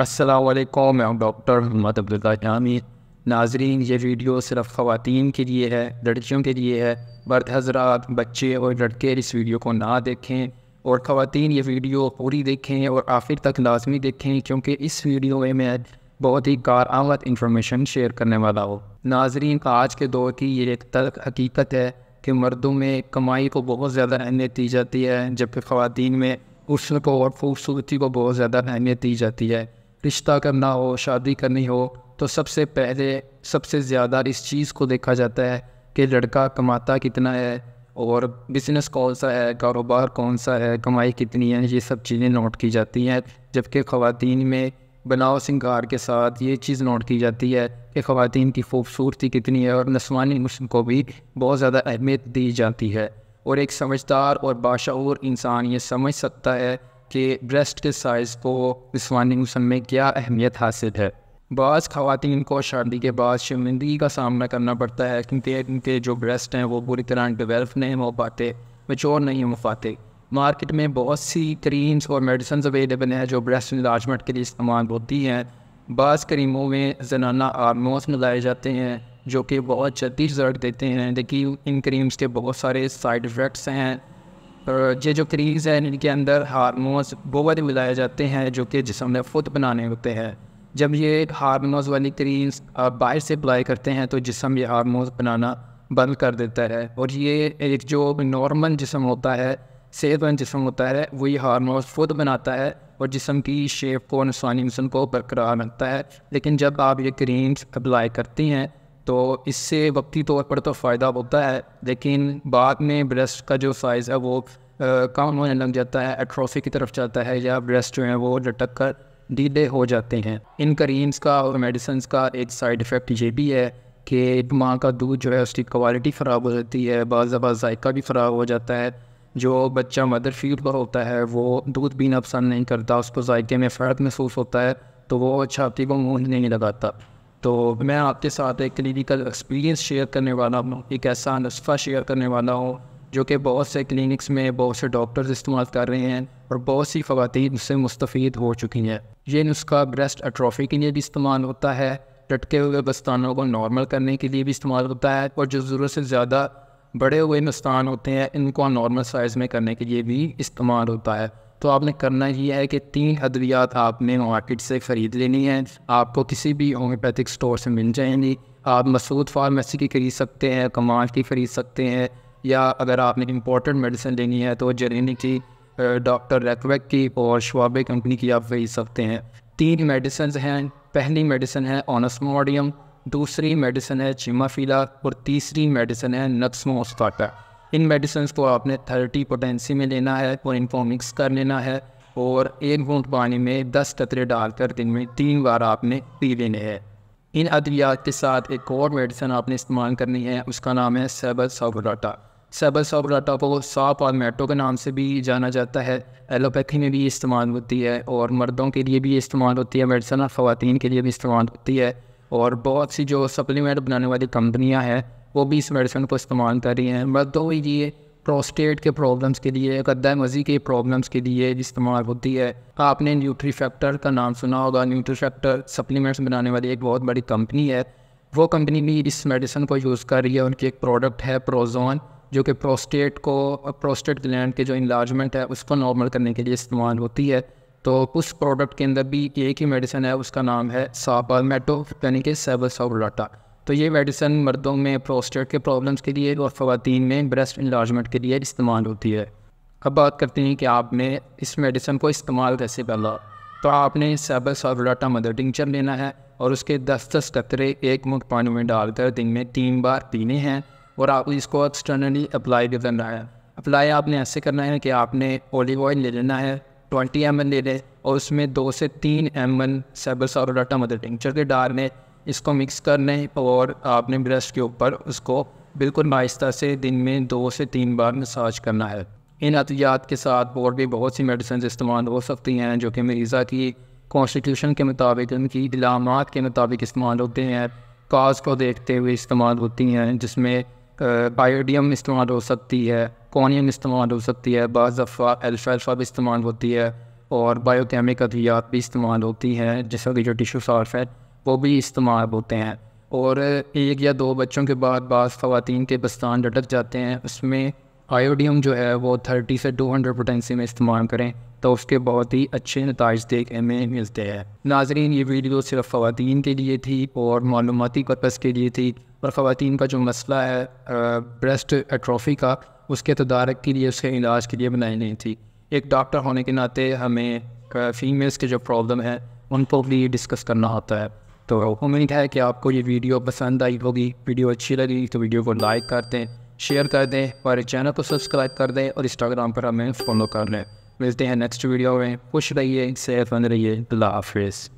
असलम मैं डॉक्टर मोहम्मद अब्दुल्ला जामी नाजरीन ये वीडियो सिर्फ ख़वान के लिए है लड़कियों के लिए है बर्द हजरात बच्चे और लड़के इस वीडियो को ना देखें और ख़वान ये वीडियो पूरी देखें और आखिर तक लाजमी देखें क्योंकि इस वीडियो में मैं बहुत ही कार आमद इंफॉर्मेशन शेयर करने वाला हूँ नाजरीन का आज के दौर की ये एक तलख हकीकत है कि मर्दों में कमाई को बहुत ज़्यादा अहमियत दी जाती है जबकि ख़वान में उसको और खूबसूरती को बहुत ज़्यादा अहमियत दी जाती है रिश्ता करना हो शादी करनी हो तो सबसे पहले सबसे ज़्यादा इस चीज़ को देखा जाता है कि लड़का कमाता कितना है और बिज़नेस कौन सा है कारोबार कौन सा है कमाई कितनी है ये सब चीज़ें नोट की जाती हैं जबकि खुवान में बनाव सिंगार के साथ ये चीज़ नोट की जाती है कि ख़वातीन की खूबसूरती कितनी है और नस्वानी मुस्म को भी बहुत ज़्यादा अहमियत दी जाती है और एक समझदार और बाशूर इंसान ये समझ सकता है के ब्रेस्ट के साइज़ को जिसमानी मौसम में क्या अहमियत हासिल है बाज़ खातन को शादी के बाद शर्मिंदगी का सामना करना पड़ता है क्योंकि उनके जो ब्रेस्ट हैं वो पूरी तरह डिवेल्प नहीं हो पाते मेचोर नहीं हो पाते मार्केट में बहुत सी क्रीम्स और मेडिसन अवेलेबल हैं जो ब्रेस्ट लाजमट के लिए इस्तेमाल होती हैं बाज़ क्रीमों में जनाना आर्मोस मिलाए जाते हैं जो कि बहुत जल्दी रिजल्ट देते हैं लेकिन इन क्रीम्स के बहुत सारे साइड इफ़ेक्ट्स हैं ये जो क्रीज है इनके अंदर हारमोन्स बहुत मिलाए जाते हैं जो कि जिसम ने खुद बनाने होते हैं जब ये हारमोन्स वाली क्रीज बाहर से अप्लाई करते हैं तो जिसम ये हारमोन्स बनाना बंद कर देता है और ये एक जो नॉर्मल जिसम होता है सेहतमंद जिसम होता है वो ये हारमोन्स फुत बनाता है और जिसम की शेप को नुकसानी जिसम को बरकरार रखता है लेकिन जब आप ये क्रीम्स अप्लाई करती हैं तो इससे वक्ती तौर पर तो फ़ायदा होता है लेकिन बाद में ब्रेस्ट का जो साइज़ है वो कम होने लग जाता है एट्रोफी की तरफ जाता है या ब्रेस्ट जो है वो लटक कर डीले हो जाते हैं इन करीम्स का और मेडिसन्स का एक साइड इफ़ेक्ट ये भी है कि माँ का दूध जो है उसकी क्वालिटी ख़राब हो जाती है बाज़ जायका भी ख़राब हो जाता है जो बच्चा मदर फीड पर होता है वो दूध पीना पसंद नहीं करता उसको जायके में फ़र्क महसूस होता है तो वो छाती को मूँह नहीं लगाता तो मैं आपके साथ एक क्लिनिकल एक्सपीरियंस शेयर करने वाला हूँ एक ऐसा नुस्खा शेयर करने वाला हूँ जो कि बहुत से क्लिनिक्स में बहुत से डॉक्टर्स इस्तेमाल कर रहे हैं और बहुत सी खुवान उससे मुस्तफ़ हो चुकी हैं ये नुस्खा ब्रेस्ट अट्रॉफी के लिए भी इस्तेमाल होता है लटके हुए बस्तानों को नॉर्मल करने के लिए भी इस्तेमाल होता है और जो ज़रूरत से ज़्यादा बड़े हुए नुस्तान होते हैं इनको नॉर्मल साइज़ में करने के लिए भी इस्तेमाल होता है तो आपने करना ये है कि तीन अद्वियात आपने मार्केट से ख़रीद लेनी है आपको किसी भी होम्योपैथिक स्टोर से मिल जाएंगी आप मसूद फार्मेसी की खरीद सकते हैं कमाल की ख़रीद सकते हैं या अगर आपने इम्पोर्टेंट मेडिसिन लेनी है तो जरिनी की डॉक्टर रेकवेक की और शुबे कंपनी की आप खरीद सकते हैं तीन मेडिसन हैं पहली मेडिसिन है ऑनसमोडियम दूसरी मेडिसिन है चिमाफीला और तीसरी मेडिसिन है नक्समोस्टाटा इन मेडिसिन को आपने थर्टी पोटेंसी में लेना है और इनको मिक्स कर लेना है और एक घूट पानी में दस कतरे डालकर दिन में तीन बार आपने पी लेने हैं इन अद्वियात के साथ एक और मेडिसन आपने इस्तेमाल करनी है उसका नाम है सैबल सोबराटा सैबल सोबराटा को साप और मेटो के नाम से भी जाना जाता है एलोपैथी में भी इस्तेमाल होती है और मर्दों के लिए भी इस्तेमाल होती है मेडिसन और ख़वान के लिए भी इस्तेमाल होती है और बहुत सी जो सप्लीमेंट बनाने वाली कंपनियाँ हैं वो भी इस मेडिसिन को इस्तेमाल कर रही हैं मर्द तो ये प्रोस्टेट के प्रॉब्लम्स के लिए गद्दा मजी के प्रॉब्लम्स के लिए इस्तेमाल होती है आपने न्यूट्री फैक्टर का नाम सुना होगा न्यूट्री फैक्टर सप्लीमेंट्स बनाने वाली एक बहुत बड़ी कंपनी है वो कंपनी भी इस मेडिसिन को यूज़ कर रही है उनकी एक प्रोडक्ट है प्रोजोन जो कि प्रोस्टेट को प्रोस्टेट ग्लैंड के जो इन्लार्जमेंट है उसको नॉर्मल करने के लिए इस्तेमाल होती है तो उस प्रोडक्ट के अंदर भी एक ही मेडिसिन है उसका नाम है सापा मेटो यानी कि सेबल सोबराटा तो ये मेडिसन मर्दों में प्रोस्टेट के प्रॉब्लम्स के लिए और ख़वान में ब्रेस्ट इलाजमेंट के लिए इस्तेमाल होती है अब बात करते हैं कि आपने इस मेडिसन को इस्तेमाल कैसे करना तो आपने सेबल सावलाटा मदर टिंचर लेना है और उसके दस दस कतरे एक मुख पानी में डालकर दिन में तीन बार पीने हैं और आप इसको एक्सटर्नली अप्लाई भी करना है अप्लाई आपने ऐसे करना है कि आपने ओलिव ऑयल ले लेना है ट्वेंटी एम ले लें और उसमें दो से तीन M N sabal serrulata mother tincture के डालने इसको मिक्स कर लें और आपने ब्रश के ऊपर उसको बिल्कुल आहिस्ता से दिन में दो से तीन बार मसाज करना है इन अद्वियात के साथ और भी बहुत सी मेडिसन इस्तेमाल हो सकती हैं जो कि मरीज़ा की कॉन्स्टिट्यूशन के मुताबिक उनकी इलाम के मुताबिक इस्तेमाल होते हैं काज को देखते हुए इस्तेमाल होती हैं जिसमें बायोडियम इस्तेमाल हो सकती है कॉनियम इस्तेमाल हो सकती है बाज़ दफ़ा एल्फा भी इस्तेमाल होती है और बायोकेमिक अद्वियात भी इस्तेमाल होती हैं जिसका कि जो टिशू सार्फ है वो भी इस्तेमाल होते हैं और एक या दो बच्चों के बाद बाज़ ख़वान के बस्तान लटक जाते हैं उसमें आयोडियम जो है वो थर्टी से टू हंड्रेड पोटेंसी में इस्तेमाल करें तो उसके बहुत ही अच्छे नतज देखने में मिलते हैं नाजरीन ये वीडियो सिर्फ ख़वान के लिए थी और मालूमती पर्पज़ के लिए थी और ख़वान का जो मसला है ब्रेस्ट एट्रॉफ़ी का उसके तदारक के लिए उसके इलाज के लिए बनाई नहीं थी एक डॉक्टर होने के नाते हमें फ़ीमेल्स के जो प्रॉब्लम है उनको भी डिस्कस करना होता है तो उम्मीद है कि आपको ये वीडियो पसंद आई होगी वीडियो अच्छी लगी तो वीडियो को लाइक कर दें शेयर कर दें हमारे चैनल को सब्सक्राइब कर दें और इंस्टाग्राम पर हमें फॉलो कर लें मिलते हैं नेक्स्ट वीडियो में खुश रहिए सेहतमंद रहिए अल्लाह हाफिज़